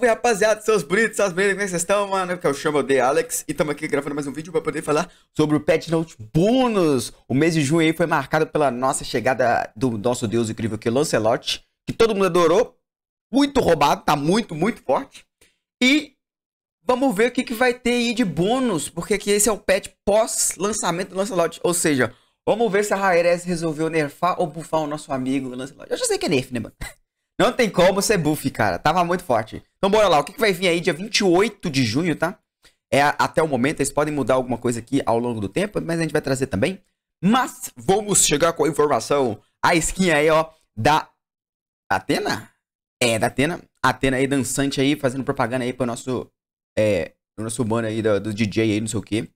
Salve, rapaziada, seus bonitos, seus bonitos, como é que vocês estão, mano? Que é eu chamo de Alex e estamos aqui gravando mais um vídeo para poder falar sobre o Pet Note Bônus. O mês de junho aí foi marcado pela nossa chegada do nosso deus incrível que Lancelot, que todo mundo adorou, muito roubado, tá muito, muito forte. E vamos ver o que, que vai ter aí de bônus, porque aqui esse é o pet pós-lançamento do Lancelot, ou seja, vamos ver se a Raeres resolveu nerfar ou bufar o nosso amigo Lancelot. Eu já sei que é nerf, né, mano? Não tem como ser buff, cara. Tava muito forte. Então bora lá, o que, vai vir aí dia 28 de junho, tá? É até o momento, eles podem mudar alguma coisa aqui ao longo do tempo, mas a gente vai trazer também. Mas vamos chegar com a informação, a skin aí, ó, da Atena? É, da Atena. Atena aí dançante aí, fazendo propaganda aí para nosso, é, o nosso mano aí do, do, DJ aí, não sei o que.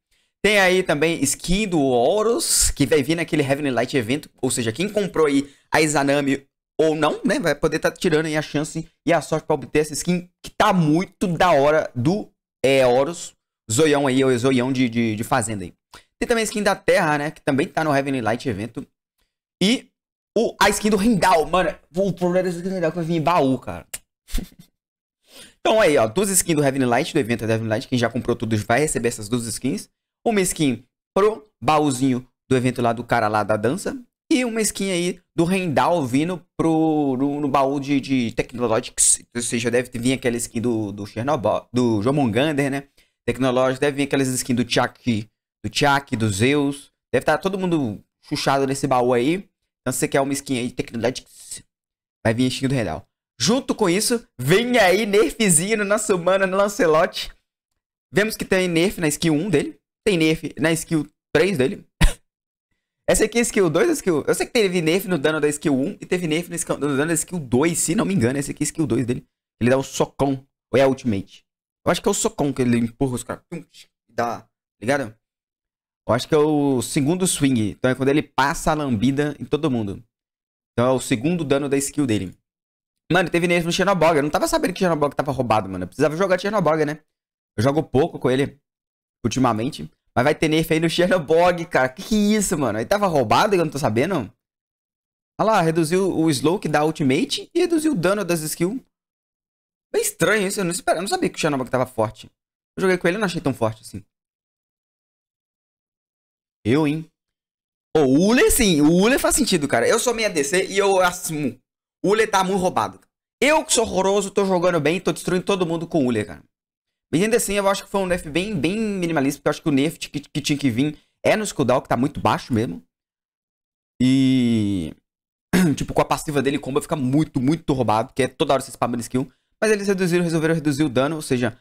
Tem aí também skin do Horus, que vai vir naquele Heavenly Light evento. Ou seja, quem comprou aí a Izanami ou não, né? Vai poder estar tá tirando aí a chance e a sorte para obter essa skin que tá muito da hora do é, Horus. Zoião aí, ou Zoião de, de, de, Fazenda aí. Tem também a skin da Terra, né? Que também tá no Heavenly Light evento. E o, a skin do rindal mano. O problema dessa skin do rindal é que vai vir em baú, cara. então aí, ó. Duas skins do Heavenly Light, do evento da Heavenly Light. Quem já comprou tudo vai receber essas duas skins. Uma skin pro baúzinho do evento lá do cara lá da dança. E uma skin aí do Rendal vindo pro, no, no baú de, de Technologics. Você já deve vir aquela skin do, do Chernobyl, do Jomongander né? Tecnológico, deve vir aquelas skins do Tchak, do Tchak, do Zeus. Deve estar tá todo mundo chuchado nesse baú aí. Então se você quer uma skin aí de Technologics, vai vir a skin do Rendal. Junto com isso, vem aí nerfzinho no nosso mano no Lancelot. Vemos que tem nerf na skill 1 dele. Tem nerf na skill 3 dele. Essa aqui é skill 2 ou skill... Eu sei que teve nerf no dano da skill 1 e teve nerf no, no dano da skill 2, se não me engano. Essa aqui é skill 2 dele. Ele dá o socão. Ou é a ultimate? Eu acho que é o socão que ele empurra os caras. Dá, tá ligado? Eu acho que é o segundo swing. Então é quando ele passa a lambida em todo mundo. Então é o segundo dano da skill dele. Mano, teve nerf no Xenoboga. Eu não tava sabendo que o Xenoboga tava roubado, mano. Eu precisava jogar de né? Eu jogo pouco com ele ultimamente. Mas vai ter nerf aí no Chernobog, cara. Que que é isso, mano? Ele tava roubado eu não tô sabendo? Olha lá, reduziu o slow da ultimate e reduziu o dano das skills. Bem estranho isso, eu não, esperava, eu não sabia que o Chernobog tava forte. Eu joguei com ele e não achei tão forte assim. Eu, hein? o Ule sim, o Ule faz sentido, cara. Eu sou meio DC e eu assumo. O Ule tá muito roubado. Eu que sou horroroso, tô jogando bem, tô destruindo todo mundo com o Ule, cara. Mas ainda assim, eu acho que foi um nerf bem, bem minimalista, porque eu acho que o nerf que, que tinha que vir é no cooldown, que tá muito baixo mesmo. E. tipo, com a passiva dele, o combo fica muito, muito roubado, que é toda hora você spamando skill. Mas eles reduziram, resolveram reduzir o dano, ou seja,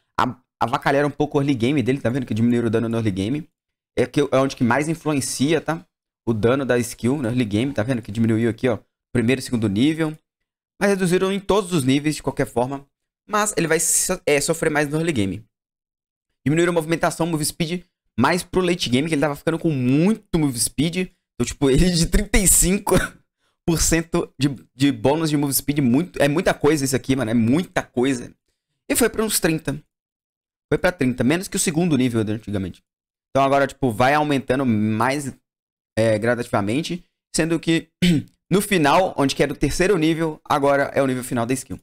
avacalharam um pouco o early game dele, tá vendo? Que diminuíram o dano no early game. É, que, é onde que mais influencia, tá? O dano da skill no early game, tá vendo? Que diminuiu aqui, ó. Primeiro e segundo nível. Mas reduziram em todos os níveis, de qualquer forma mas ele vai so é, sofrer mais no early game. Diminuir a movimentação, move speed, mais pro late game, que ele tava ficando com muito move speed. Então, tipo, ele de 35% de, de bônus de move speed, muito, é muita coisa isso aqui, mano, é muita coisa. E foi pra uns 30. Foi pra 30, menos que o segundo nível antigamente. Então agora, tipo, vai aumentando mais é, gradativamente, sendo que no final, onde que era o terceiro nível, agora é o nível final da skill.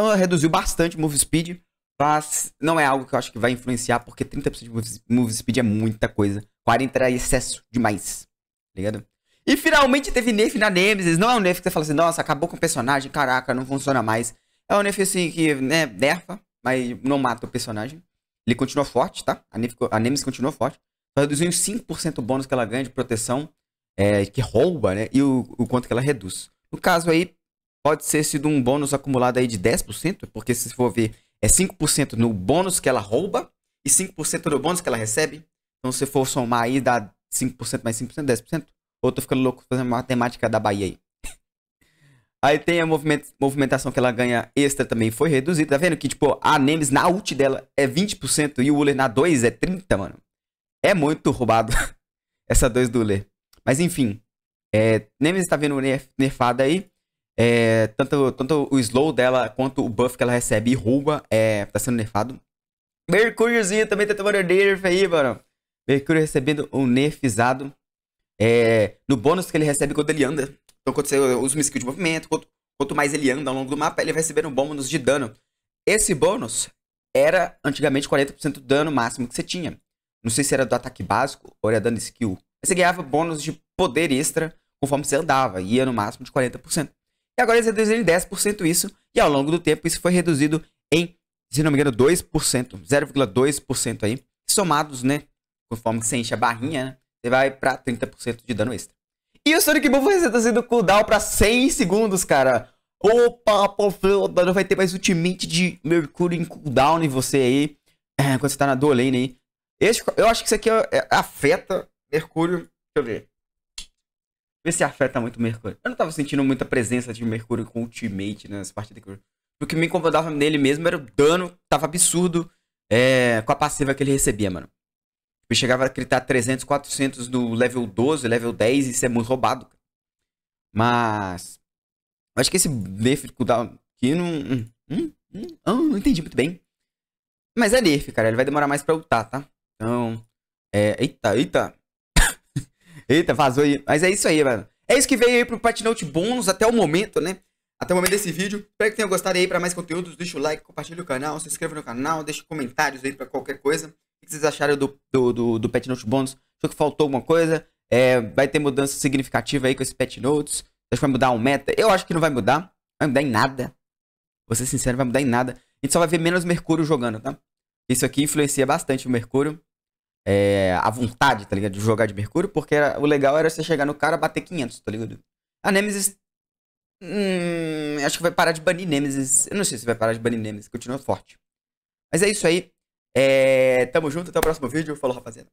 Então ela reduziu bastante o move speed, mas não é algo que eu acho que vai influenciar, porque 30% de move, speed é muita coisa. 40% é excesso demais, tá ligado? E finalmente teve nerf na Nemesis. Não é um nerf que você fala assim, nossa, acabou com o personagem, caraca, não funciona mais. É um nerf assim que, né, nerfa, mas não mata o personagem. Ele continua forte, tá? A, nerf, a Nemesis continua forte. reduziu em 5% o bônus que ela ganha de proteção, é, que rouba, né? E o, o quanto que ela reduz. No caso aí, pode ser sido um bônus acumulado aí de 10%, porque se for ver, é 5% no bônus que ela rouba e 5% no bônus que ela recebe. Então, se for somar aí, dá 5% mais 5%, 10%. Ou tô ficando louco fazendo matemática da Bahia aí. Aí tem a movimentação que ela ganha extra também foi reduzida. Tá vendo que, tipo, a Nemes na ult dela é 20% e o Uller na 2 é 30%, mano. É muito roubado essa 2 do Uller. Mas enfim, é, Nemes tá vendo nerfada aí. É, tanto, tanto o slow dela quanto o buff que ela recebe e rouba é, tá sendo nerfado. Mercúriozinho também tá tomando nerf aí, mano. Mercúrio recebendo um nerfizado. É, no bônus que ele recebe quando ele anda. Então, quando você usa uma skill de movimento, quanto, quanto mais ele anda ao longo do mapa, ele vai receber um bônus de dano. Esse bônus era antigamente 40% do dano máximo que você tinha. Não sei se era do ataque básico ou era dano skill. Mas você ganhava bônus de poder extra conforme você andava, ia no máximo de 40%. E agora eles reduziram em 10% isso. E ao longo do tempo isso foi reduzido em, se não me engano, 2%. 0,2% aí. Somados, né? Conforme você enche a barrinha, né? Você vai pra 30% de dano extra. E o Sonic Boom foi reduzido o cooldown pra 100 segundos, cara. Opa, não vai ter mais ultimate de Mercúrio em cooldown em você aí. É, quando você tá na Dolene aí. Esse, eu acho que isso aqui é, é, afeta Mercúrio. Deixa eu ver. Vê se afeta muito o Mercúrio. Eu não tava sentindo muita presença de Mercúrio com Ultimate né, nessa partida. O que me incomodava nele mesmo era o dano, tava absurdo é, com a passiva que ele recebia, mano. Eu chegava a gritar 300, 400 no level 12, level 10 e isso é muito roubado. Mas. acho que esse nerf que não. Hum, hum, hum, hum, não entendi muito bem. Mas é nerf, cara. Ele vai demorar mais pra ultar, tá? Então. É, eita, eita. Eita, vazou aí. Mas é isso aí, mano. É isso que veio aí pro Patinote bônus até o momento, né? Até o momento desse vídeo. Espero que tenham gostado aí. Para mais conteúdos, deixa o like, compartilha o canal, se inscreva no canal, deixa comentários aí para qualquer coisa. O que vocês acharam do, do, do, do Pet Note bônus? Achou que faltou alguma coisa? É, vai ter mudança significativa aí com esse Pet Notes? Acho que vai mudar um meta? Eu acho que não vai mudar. Vai mudar em nada. Vou ser sincero, vai mudar em nada. A gente só vai ver menos Mercúrio jogando, tá? Isso aqui influencia bastante o Mercúrio é, a vontade, tá ligado? De jogar de Mercúrio, porque era, o legal era você chegar no cara bater 500, tá ligado? A Nemesis. Hum, acho que vai parar de banir Nemesis. Eu não sei se vai parar de banir Nemesis, continua forte. Mas é isso aí. É, tamo junto, até o próximo vídeo. Falou, rapaziada.